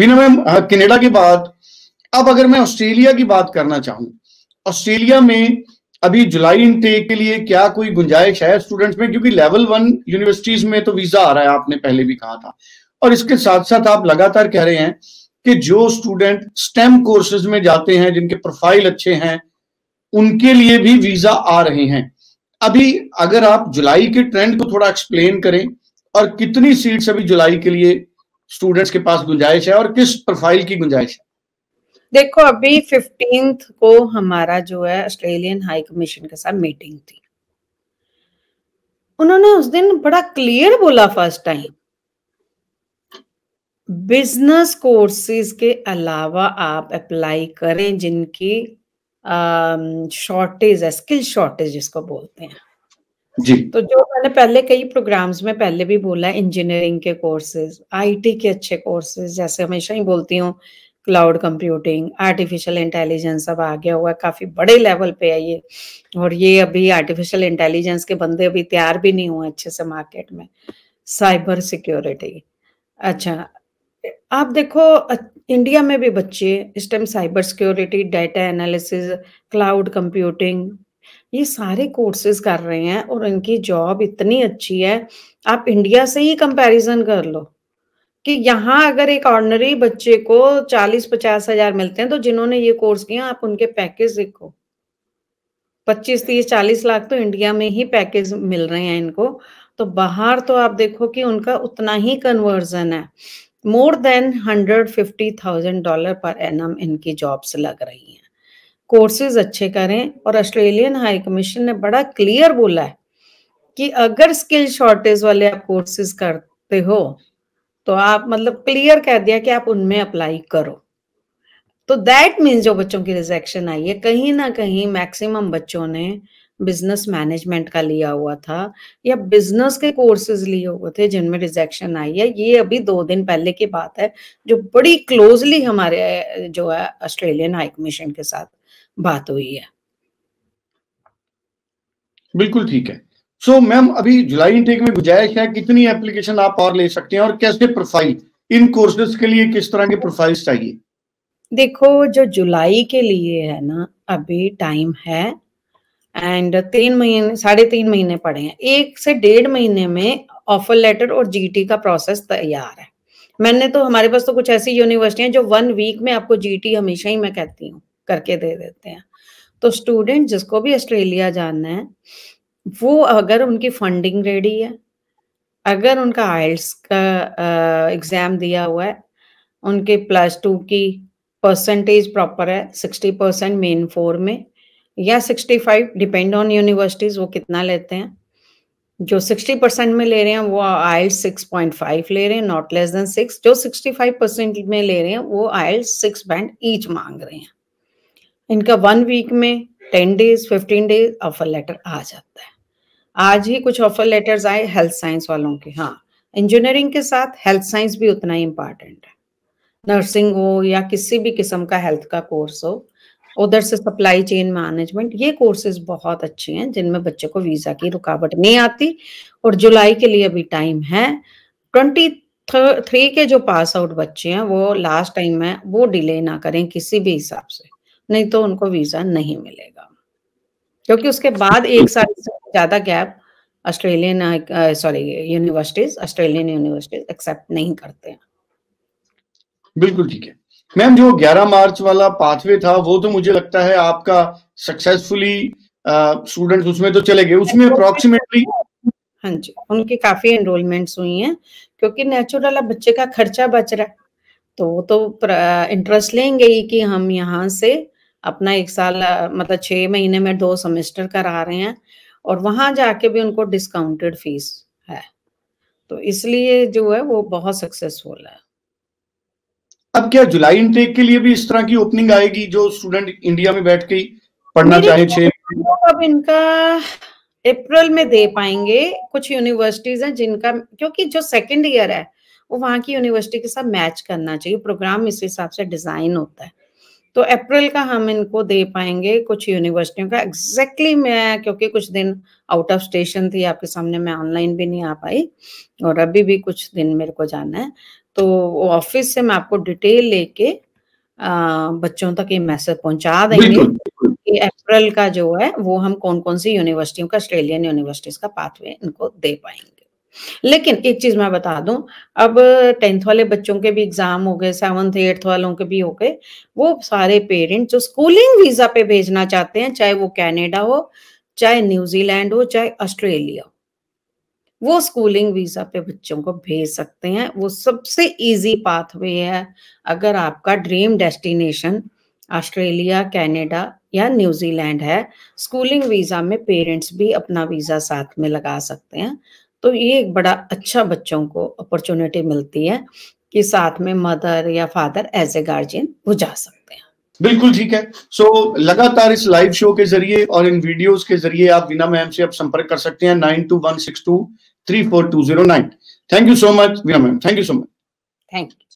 बीना ma'am Canada के बाद अब अगर मैं ऑस्ट्रेलिया की बात करना चाहूं ऑस्ट्रेलिया में अभी जुलाई इनटेक के लिए क्या कोई गुंजाइश है स्टूडेंट्स में क्योंकि लेवल वन यूनिवर्सिटीज में तो वीजा आ रहा है आपने पहले भी कहा था और इसके साथ साथ आप लगातार कह रहे हैं कि जो स्टूडेंट स्टेम कोर्सेज में जाते हैं जिनके प्रोफाइल अच्छे हैं उनके लिए भी वीजा आ रहे हैं अभी अगर आप जुलाई के ट्रेंड को थोड़ा एक्सप्लेन करें और कितनी सीट्स अभी जुलाई के लिए स्टूडेंट्स के पास गुंजाइश है और किस प्रोफाइल की गुंजाइश है देखो अभी फिफ्टीन को हमारा जो है ऑस्ट्रेलियन हाई कमीशन के साथ मीटिंग थी उन्होंने उस दिन बड़ा क्लियर बोला फर्स्ट टाइम बिजनेस कोर्सेज के अलावा आप अप्लाई करें जिनकी शॉर्टेज है स्किल शॉर्टेज जिसको बोलते हैं जी तो जो मैंने पहले कई प्रोग्राम्स में पहले भी बोला इंजीनियरिंग के कोर्सेज आईटी के अच्छे कोर्सेज जैसे हमेशा ही बोलती हूँ क्लाउड कंप्यूटिंग आर्टिफिशियल इंटेलिजेंस अब आ गया हुआ है काफ़ी बड़े लेवल पे है ये और ये अभी आर्टिफिशियल इंटेलिजेंस के बंदे अभी तैयार भी नहीं हुए अच्छे से मार्केट में साइबर सिक्योरिटी अच्छा आप देखो इंडिया में भी बच्चे इस time cyber security data analysis cloud computing ये सारे कोर्सेज कर रहे हैं और इनकी जॉब इतनी अच्छी है आप इंडिया से ही कंपैरिजन कर लो कि यहाँ अगर एक ऑर्डनरी बच्चे को चालीस पचास हजार मिलते हैं तो जिन्होंने ये कोर्स किया आप उनके पैकेज देखो पच्चीस तीस चालीस लाख तो इंडिया में ही पैकेज मिल रहे हैं इनको तो बाहर तो आप देखो कि उनका उतना ही कन्वर्जन है more than hundred fifty thousand dollar पर एन इनकी जॉब लग रही है कोर्सेज अच्छे करें और ऑस्ट्रेलियन हाई कमीशन ने बड़ा क्लियर बोला है कि अगर स्किल शॉर्टेज वाले आप कोर्सेज करते हो तो आप मतलब क्लियर कह दिया कि आप उनमें अप्लाई करो तो दैट मीन्स जो बच्चों की रिजेक्शन आई है कहीं ना कहीं मैक्सिमम बच्चों ने बिजनेस मैनेजमेंट का लिया हुआ था या बिजनेस के कोर्सेज लिए हुए थे जिनमें रिजेक्शन आई है ये अभी दो दिन पहले की बात है जो बड़ी क्लोजली हमारे जो है ऑस्ट्रेलियन हाई कमीशन के साथ बात हुई है बिल्कुल ठीक है सो so, मैम अभी जुलाई इंटेक में गुजाइश है कितनी एप्लीकेशन आप और ले सकते हैं और कैसे प्रोफाइल इन कोर्सेज के लिए किस तरह के प्रोफाइल चाहिए देखो जो जुलाई के लिए है ना अभी टाइम है एंड तीन महीने साढ़े तीन महीने पड़े हैं एक से डेढ़ महीने में ऑफर लेटर और जीटी का प्रोसेस तैयार है मैंने तो हमारे पास तो कुछ ऐसी यूनिवर्सिटी है जो वन वीक में आपको जीटी हमेशा ही मैं कहती हूँ करके दे देते हैं तो स्टूडेंट जिसको भी ऑस्ट्रेलिया जाना है वो अगर उनकी फंडिंग रेडी है अगर उनका आइल्स का एग्जाम दिया हुआ है उनके प्लस टू की परसेंटेज प्रॉपर है सिक्सटी परसेंट मेन फोर में या sixty five depend on universities वो कितना लेते हैं जो सिक्सटी परसेंट में ले रहे हैं वो आइल्स सिक्स पॉइंट फाइव ले रहे हैं नॉट लेस देन सिक्स जो सिक्सटी फाइव परसेंट में ले रहे हैं वो आइल्स सिक्स बैंड ईच मांग रहे हैं इनका वन वीक में ten days fifteen days offer letter आ जाता है आज ही कुछ ऑफर लेटर्स आए हेल्थ साइंस वालों के हाँ इंजीनियरिंग के साथ हेल्थ साइंस भी उतना ही इम्पॉर्टेंट है नर्सिंग हो या किसी भी किस्म का हेल्थ का कोर्स हो उधर से सप्लाई चेन मैनेजमेंट ये कोर्सेज बहुत अच्छे हैं जिनमें बच्चे को वीजा की रुकावट नहीं आती और जुलाई के लिए अभी टाइम है ट्वेंटी थ्री के जो पास आउट बच्चे हैं वो लास्ट टाइम है वो डिले ना करें किसी भी हिसाब से नहीं तो उनको वीजा नहीं मिलेगा क्योंकि उसके बाद एक साल से ज्यादा gap Australian sorry universities Australian universities accept नहीं करते हैं बिल्कुल ठीक है मैम जो 11 मार्च वाला पाथवे था वो तो मुझे लगता है आपका सक्सेसफुली स्टूडेंट्स उसमें तो चले गए उसमें अप्रोक्सीमेटली हाँ जी उनकी काफी एनरोलमेंट्स हुई हैं क्योंकि नेचुरल अब बच्चे का खर्चा बच रहा है तो वो तो इंटरेस्ट लेंगे ही कि हम यहाँ से अपना एक साल मतलब छह महीने में दो सेमेस्टर करा रहे हैं और वहां जाके भी उनको डिस्काउंटेड फीस है तो इसलिए जो है वो बहुत सक्सेसफुल है अब क्या जुलाई इंटेक के लिए भी इस तरह की ओपनिंग आएगी जो स्टूडेंट इंडिया में बैठ के पढ़ना चाहे छह अब इनका अप्रैल में दे पाएंगे कुछ यूनिवर्सिटीज हैं जिनका क्योंकि जो सेकंड ईयर है वो वहां की यूनिवर्सिटी के साथ मैच करना चाहिए प्रोग्राम इस हिसाब से डिजाइन होता है तो अप्रैल का हम इनको दे पाएंगे कुछ यूनिवर्सिटियों का एग्जैक्टली exactly मैं क्योंकि कुछ दिन आउट ऑफ स्टेशन थी आपके सामने मैं ऑनलाइन भी नहीं आ पाई और अभी भी कुछ दिन मेरे को जाना है तो ऑफिस से मैं आपको डिटेल लेके बच्चों तक ये मैसेज पहुंचा देंगे कि अप्रैल का जो है वो हम कौन कौन सी यूनिवर्सिटियों का ऑस्ट्रेलियन यूनिवर्सिटीज का पाथवे इनको दे पाएंगे लेकिन एक चीज मैं बता दूं अब टेंथ वाले बच्चों के भी एग्जाम हो गए सेवंथ एट्थ वालों के भी हो गए वो सारे पेरेंट्स जो स्कूलिंग वीजा पे भेजना चाहते हैं चाहे वो कैनेडा हो चाहे न्यूजीलैंड हो चाहे ऑस्ट्रेलिया वो स्कूलिंग वीजा पे बच्चों को भेज सकते हैं वो सबसे इजी पाथवे है अगर आपका ड्रीम डेस्टिनेशन ऑस्ट्रेलिया कैनेडा या न्यूजीलैंड है स्कूलिंग वीजा में पेरेंट्स भी अपना वीजा साथ में लगा सकते हैं तो ये एक बड़ा अच्छा बच्चों को अपॉर्चुनिटी मिलती है कि साथ में मदर या फादर एज ए गार्जियन वो जा सकते हैं बिल्कुल ठीक है सो so, लगातार इस लाइव शो के जरिए और इन वीडियोस के जरिए आप बिना मैम से आप संपर्क कर सकते हैं nine two one six two three four two zero nine thank you so much Veena ma'am thank you so much thank you